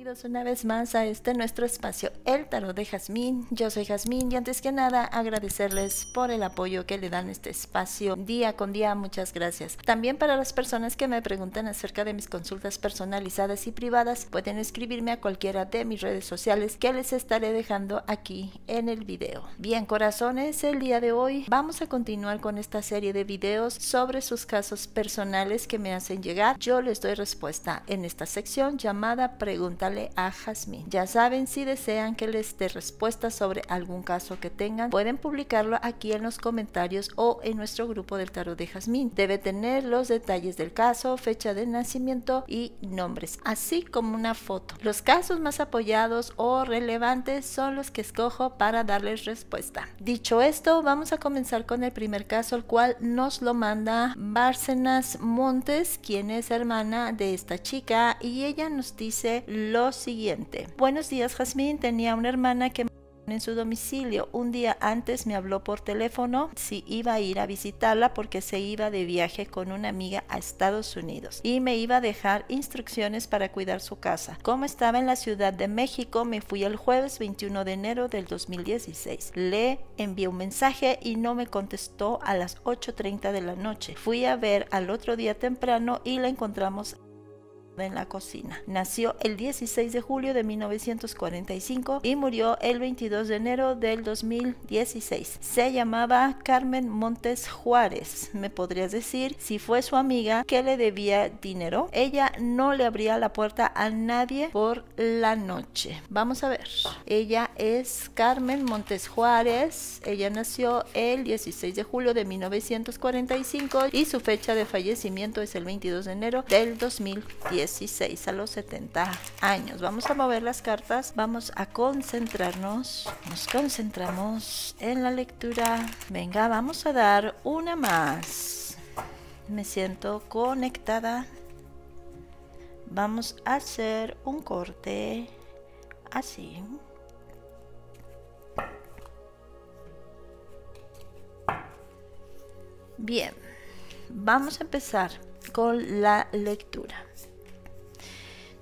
Bienvenidos una vez más a este nuestro espacio El Tarot de Jazmín. Yo soy Jazmín y antes que nada agradecerles por el apoyo que le dan este espacio día con día. Muchas gracias. También para las personas que me preguntan acerca de mis consultas personalizadas y privadas, pueden escribirme a cualquiera de mis redes sociales que les estaré dejando aquí en el video. Bien, corazones, el día de hoy vamos a continuar con esta serie de videos sobre sus casos personales que me hacen llegar. Yo les doy respuesta en esta sección llamada Pregunta a Jazmín. Ya saben, si desean que les dé respuesta sobre algún caso que tengan, pueden publicarlo aquí en los comentarios o en nuestro grupo del tarot de Jazmín. Debe tener los detalles del caso, fecha de nacimiento y nombres, así como una foto. Los casos más apoyados o relevantes son los que escojo para darles respuesta. Dicho esto, vamos a comenzar con el primer caso, el cual nos lo manda Bárcenas Montes, quien es hermana de esta chica, y ella nos dice lo siguiente. Buenos días, Jazmín. Tenía una hermana que en su domicilio. Un día antes me habló por teléfono si iba a ir a visitarla porque se iba de viaje con una amiga a Estados Unidos y me iba a dejar instrucciones para cuidar su casa. Como estaba en la Ciudad de México, me fui el jueves 21 de enero del 2016. Le envié un mensaje y no me contestó a las 8.30 de la noche. Fui a ver al otro día temprano y la encontramos en la cocina. Nació el 16 de julio de 1945 y murió el 22 de enero del 2016. Se llamaba Carmen Montes Juárez. Me podrías decir si fue su amiga que le debía dinero. Ella no le abría la puerta a nadie por la noche. Vamos a ver. Ella es Carmen Montes Juárez. Ella nació el 16 de julio de 1945 y su fecha de fallecimiento es el 22 de enero del 2016 a los 70 años. Vamos a mover las cartas, vamos a concentrarnos, nos concentramos en la lectura. Venga, vamos a dar una más. Me siento conectada. Vamos a hacer un corte así. Bien, vamos a empezar con la lectura.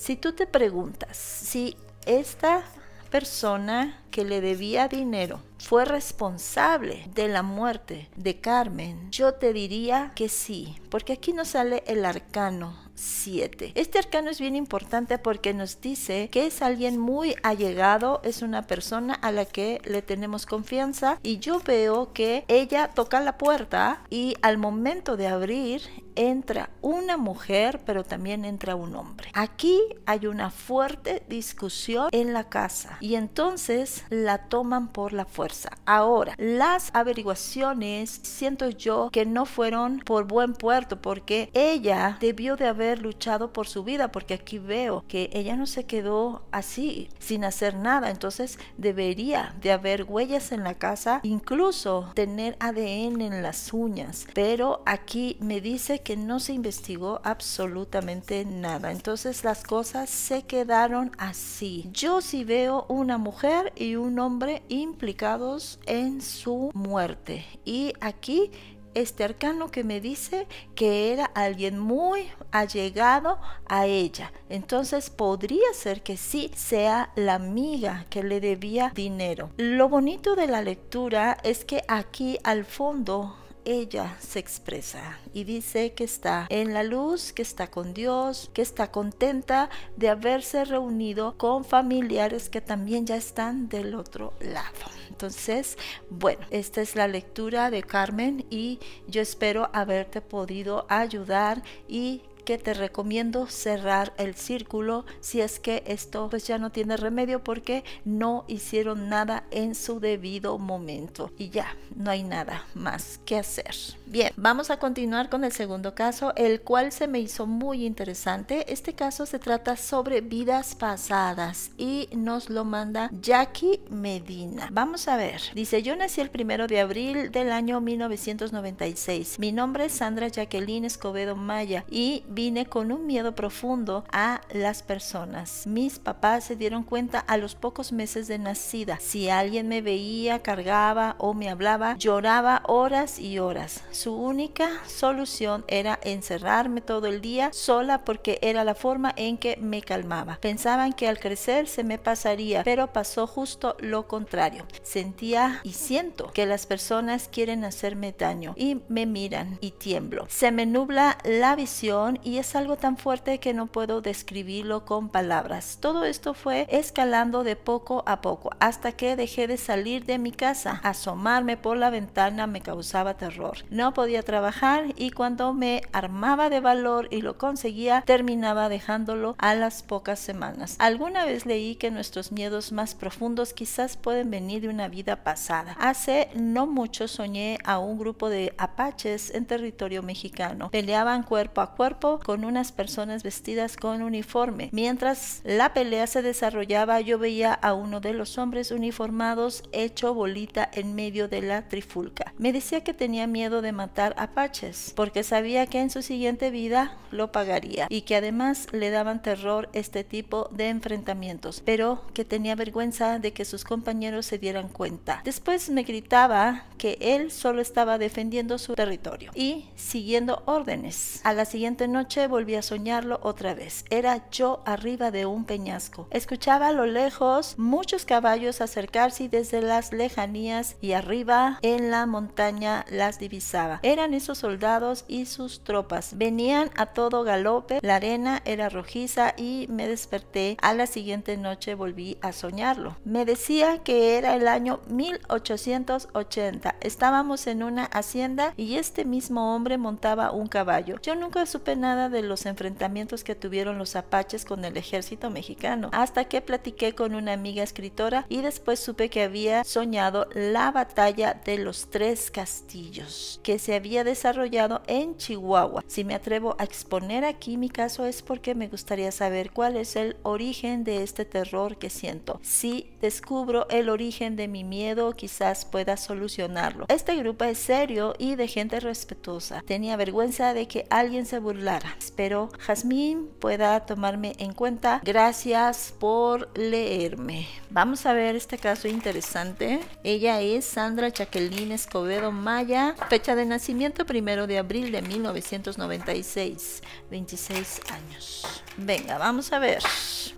Si tú te preguntas si esta persona que le debía dinero fue responsable de la muerte de Carmen, yo te diría que sí, porque aquí nos sale el arcano 7. Este arcano es bien importante porque nos dice que es alguien muy allegado, es una persona a la que le tenemos confianza y yo veo que ella toca la puerta y al momento de abrir entra una mujer, pero también entra un hombre. Aquí hay una fuerte discusión en la casa y entonces la toman por la fuerza. Ahora, las averiguaciones siento yo que no fueron por buen puerto porque ella debió de haber luchado por su vida, porque aquí veo que ella no se quedó así, sin hacer nada. Entonces debería de haber huellas en la casa, incluso tener ADN en las uñas. Pero aquí me dice que no se investigó absolutamente nada. Entonces las cosas se quedaron así. Yo sí veo una mujer y un hombre implicados en su muerte. Y aquí este arcano que me dice que era alguien muy allegado a ella. Entonces podría ser que sí sea la amiga que le debía dinero. Lo bonito de la lectura es que aquí al fondo ella se expresa y dice que está en la luz, que está con Dios, que está contenta de haberse reunido con familiares que también ya están del otro lado. Entonces, bueno, esta es la lectura de Carmen y yo espero haberte podido ayudar y que te recomiendo cerrar el círculo si es que esto pues ya no tiene remedio porque no hicieron nada en su debido momento y ya no hay nada más que hacer bien vamos a continuar con el segundo caso el cual se me hizo muy interesante este caso se trata sobre vidas pasadas y nos lo manda Jackie Medina vamos a ver dice yo nací el primero de abril del año 1996 mi nombre es Sandra Jacqueline Escobedo Maya y vine con un miedo profundo a las personas. Mis papás se dieron cuenta a los pocos meses de nacida. Si alguien me veía, cargaba o me hablaba, lloraba horas y horas. Su única solución era encerrarme todo el día sola porque era la forma en que me calmaba. Pensaban que al crecer se me pasaría, pero pasó justo lo contrario. Sentía y siento que las personas quieren hacerme daño y me miran y tiemblo. Se me nubla la visión y es algo tan fuerte que no puedo describirlo con palabras. Todo esto fue escalando de poco a poco hasta que dejé de salir de mi casa. Asomarme por la ventana me causaba terror. No podía trabajar y cuando me armaba de valor y lo conseguía terminaba dejándolo a las pocas semanas. Alguna vez leí que nuestros miedos más profundos quizás pueden venir de una vida pasada. Hace no mucho soñé a un grupo de apaches en territorio mexicano. Peleaban cuerpo a cuerpo con unas personas vestidas con uniforme. Mientras la pelea se desarrollaba, yo veía a uno de los hombres uniformados hecho bolita en medio de la trifulca. Me decía que tenía miedo de matar apaches, porque sabía que en su siguiente vida lo pagaría y que además le daban terror este tipo de enfrentamientos, pero que tenía vergüenza de que sus compañeros se dieran cuenta. Después me gritaba que él solo estaba defendiendo su territorio y siguiendo órdenes. A la siguiente noche volví a soñarlo otra vez. Era yo arriba de un peñasco. Escuchaba a lo lejos muchos caballos acercarse desde las lejanías y arriba en la montaña las divisaba. Eran esos soldados y sus tropas. Venían a todo galope, la arena era rojiza y me desperté. A la siguiente noche volví a soñarlo. Me decía que era el año 1880 Estábamos en una hacienda y este mismo hombre montaba un caballo. Yo nunca supe nada de los enfrentamientos que tuvieron los apaches con el ejército mexicano, hasta que platiqué con una amiga escritora y después supe que había soñado la batalla de los tres castillos, que se había desarrollado en Chihuahua. Si me atrevo a exponer aquí mi caso es porque me gustaría saber cuál es el origen de este terror que siento. Si descubro el origen de mi miedo, quizás pueda solucionar este grupo es serio y de gente respetuosa. Tenía vergüenza de que alguien se burlara. Espero Jazmín pueda tomarme en cuenta. Gracias por leerme. Vamos a ver este caso interesante. Ella es Sandra Jacqueline Escobedo Maya. Fecha de nacimiento primero de abril de 1996. 26 años. Venga, vamos a ver.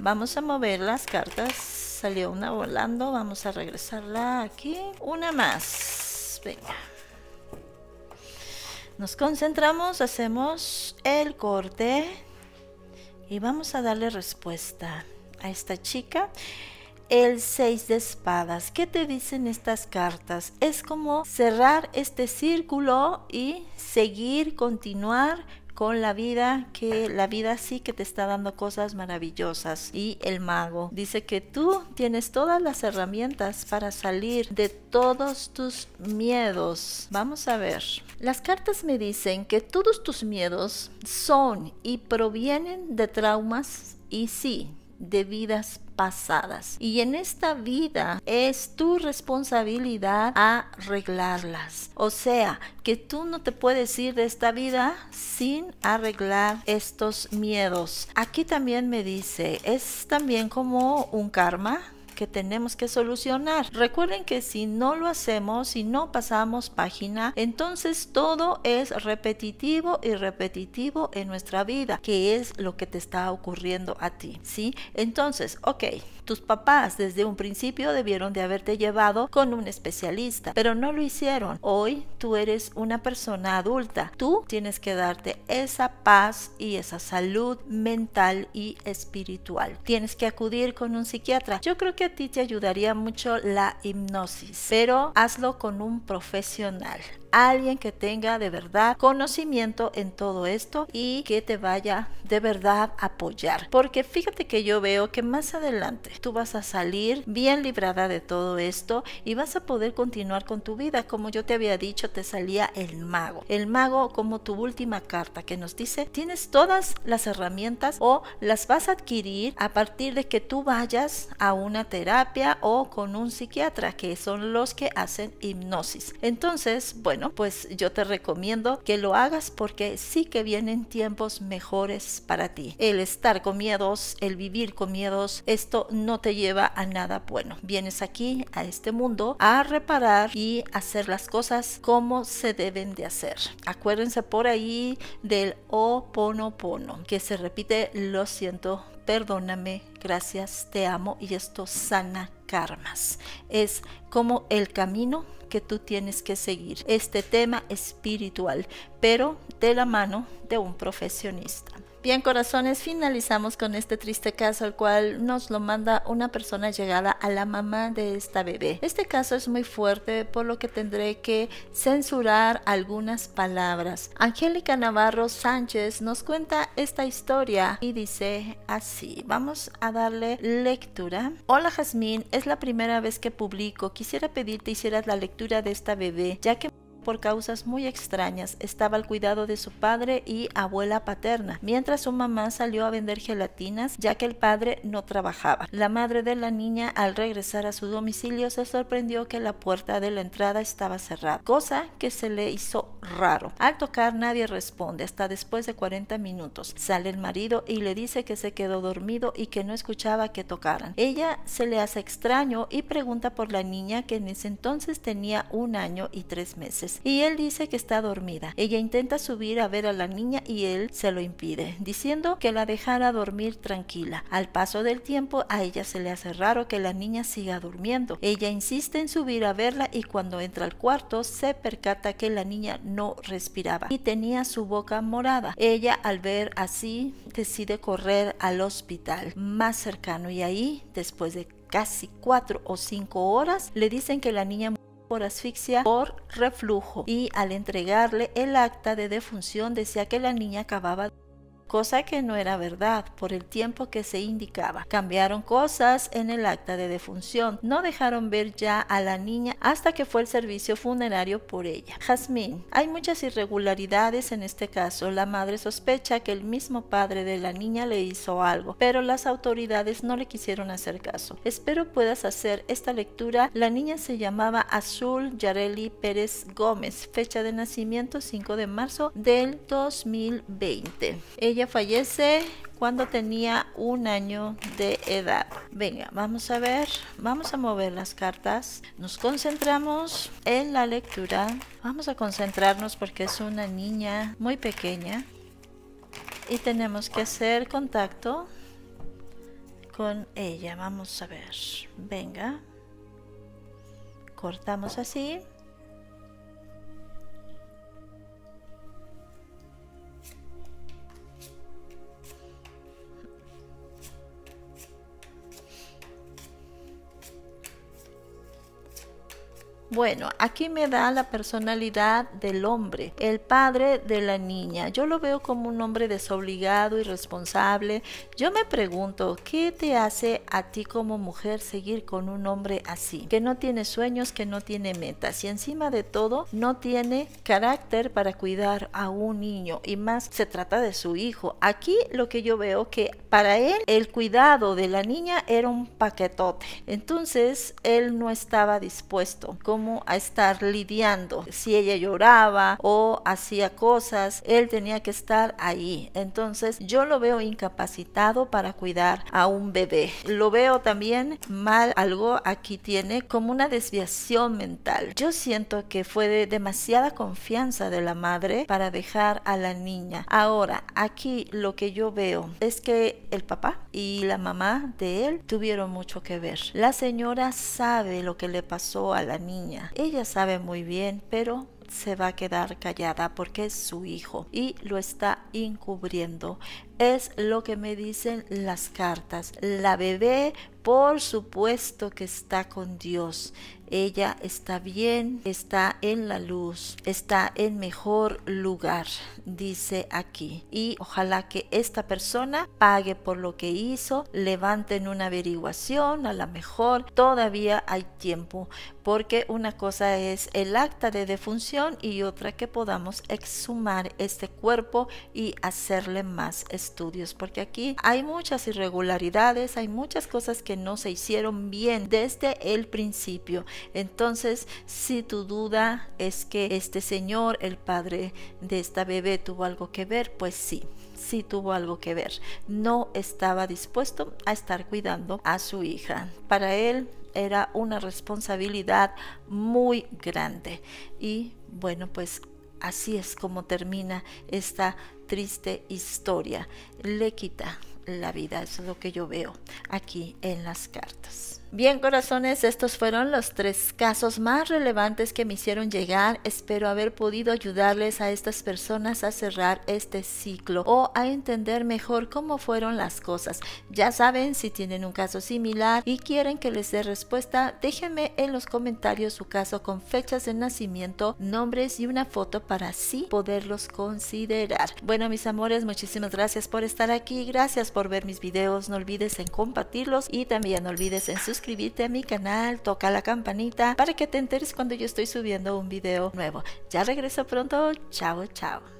Vamos a mover las cartas. Salió una volando. Vamos a regresarla aquí. Una más venga. Nos concentramos, hacemos el corte y vamos a darle respuesta a esta chica. El 6 de espadas. ¿Qué te dicen estas cartas? Es como cerrar este círculo y seguir, continuar con la vida, que la vida sí que te está dando cosas maravillosas. Y el mago dice que tú tienes todas las herramientas para salir de todos tus miedos. Vamos a ver. Las cartas me dicen que todos tus miedos son y provienen de traumas y sí, de vidas pasadas. Y en esta vida es tu responsabilidad arreglarlas. O sea, que tú no te puedes ir de esta vida sin arreglar estos miedos. Aquí también me dice, es también como un karma que tenemos que solucionar. Recuerden que si no lo hacemos, si no pasamos página, entonces todo es repetitivo y repetitivo en nuestra vida, que es lo que te está ocurriendo a ti, ¿sí? Entonces, ok. Tus papás desde un principio debieron de haberte llevado con un especialista, pero no lo hicieron. Hoy tú eres una persona adulta. Tú tienes que darte esa paz y esa salud mental y espiritual. Tienes que acudir con un psiquiatra. Yo creo que a ti te ayudaría mucho la hipnosis, pero hazlo con un profesional alguien que tenga de verdad conocimiento en todo esto y que te vaya de verdad a apoyar. Porque fíjate que yo veo que más adelante tú vas a salir bien librada de todo esto y vas a poder continuar con tu vida. Como yo te había dicho, te salía el mago. El mago como tu última carta que nos dice, tienes todas las herramientas o las vas a adquirir a partir de que tú vayas a una terapia o con un psiquiatra, que son los que hacen hipnosis. Entonces, bueno, pues yo te recomiendo que lo hagas porque sí que vienen tiempos mejores para ti. El estar con miedos, el vivir con miedos, esto no te lleva a nada bueno. Vienes aquí a este mundo a reparar y hacer las cosas como se deben de hacer. Acuérdense por ahí del pono que se repite lo siento, perdóname, gracias, te amo y esto sana karmas. Es como el camino que tú tienes que seguir. Este tema espiritual, pero de la mano de un profesionista. Bien, corazones, finalizamos con este triste caso, al cual nos lo manda una persona llegada a la mamá de esta bebé. Este caso es muy fuerte, por lo que tendré que censurar algunas palabras. Angélica Navarro Sánchez nos cuenta esta historia y dice así: Vamos a darle lectura. Hola, Jazmín, es la primera vez que publico. Quisiera pedirte hicieras la lectura de esta bebé, ya que por causas muy extrañas, estaba al cuidado de su padre y abuela paterna, mientras su mamá salió a vender gelatinas ya que el padre no trabajaba. La madre de la niña al regresar a su domicilio se sorprendió que la puerta de la entrada estaba cerrada, cosa que se le hizo raro. Al tocar nadie responde hasta después de 40 minutos. Sale el marido y le dice que se quedó dormido y que no escuchaba que tocaran. Ella se le hace extraño y pregunta por la niña que en ese entonces tenía un año y tres meses y él dice que está dormida. Ella intenta subir a ver a la niña y él se lo impide, diciendo que la dejara dormir tranquila. Al paso del tiempo a ella se le hace raro que la niña siga durmiendo. Ella insiste en subir a verla y cuando entra al cuarto se percata que la niña no respiraba y tenía su boca morada. Ella al ver así decide correr al hospital más cercano y ahí después de casi cuatro o cinco horas le dicen que la niña por asfixia por reflujo y al entregarle el acta de defunción decía que la niña acababa cosa que no era verdad por el tiempo que se indicaba. Cambiaron cosas en el acta de defunción, no dejaron ver ya a la niña hasta que fue el servicio funerario por ella. Jazmín, hay muchas irregularidades en este caso. La madre sospecha que el mismo padre de la niña le hizo algo, pero las autoridades no le quisieron hacer caso. Espero puedas hacer esta lectura. La niña se llamaba Azul Yareli Pérez Gómez, fecha de nacimiento 5 de marzo del 2020. Ella ella fallece cuando tenía un año de edad. Venga, vamos a ver, vamos a mover las cartas. Nos concentramos en la lectura. Vamos a concentrarnos porque es una niña muy pequeña. Y tenemos que hacer contacto con ella. Vamos a ver. Venga. Cortamos así. Bueno, aquí me da la personalidad del hombre, el padre de la niña. Yo lo veo como un hombre desobligado y responsable. Yo me pregunto, ¿qué te hace a ti como mujer seguir con un hombre así? Que no tiene sueños, que no tiene metas y encima de todo no tiene carácter para cuidar a un niño y más se trata de su hijo. Aquí lo que yo veo que para él el cuidado de la niña era un paquetote. Entonces él no estaba dispuesto a estar lidiando. Si ella lloraba o hacía cosas, él tenía que estar ahí. Entonces yo lo veo incapacitado para cuidar a un bebé. Lo veo también mal, algo aquí tiene como una desviación mental. Yo siento que fue de demasiada confianza de la madre para dejar a la niña. Ahora, aquí lo que yo veo es que el papá y la mamá de él tuvieron mucho que ver. La señora sabe lo que le pasó a la niña ella sabe muy bien, pero se va a quedar callada porque es su hijo y lo está encubriendo. Es lo que me dicen las cartas. La bebé, por supuesto que está con Dios ella está bien, está en la luz, está en mejor lugar, dice aquí. Y ojalá que esta persona pague por lo que hizo, levanten una averiguación, a lo mejor todavía hay tiempo, porque una cosa es el acta de defunción y otra que podamos exhumar este cuerpo y hacerle más estudios, porque aquí hay muchas irregularidades, hay muchas cosas que no se hicieron bien desde el principio entonces, si tu duda es que este señor, el padre de esta bebé, tuvo algo que ver, pues sí, sí tuvo algo que ver. No estaba dispuesto a estar cuidando a su hija. Para él era una responsabilidad muy grande. Y bueno, pues así es como termina esta triste historia. Le quita la vida, es lo que yo veo aquí en las cartas. Bien, corazones, estos fueron los tres casos más relevantes que me hicieron llegar. Espero haber podido ayudarles a estas personas a cerrar este ciclo o a entender mejor cómo fueron las cosas. Ya saben, si tienen un caso similar y quieren que les dé respuesta, déjenme en los comentarios su caso con fechas de nacimiento, nombres y una foto para así poderlos considerar. Bueno, mis amores, muchísimas gracias por estar aquí. Gracias por ver mis videos. No olvides en compartirlos y también no olvides en suscribirse. Suscríbete a mi canal, toca la campanita para que te enteres cuando yo estoy subiendo un video nuevo. Ya regreso pronto, chao chao.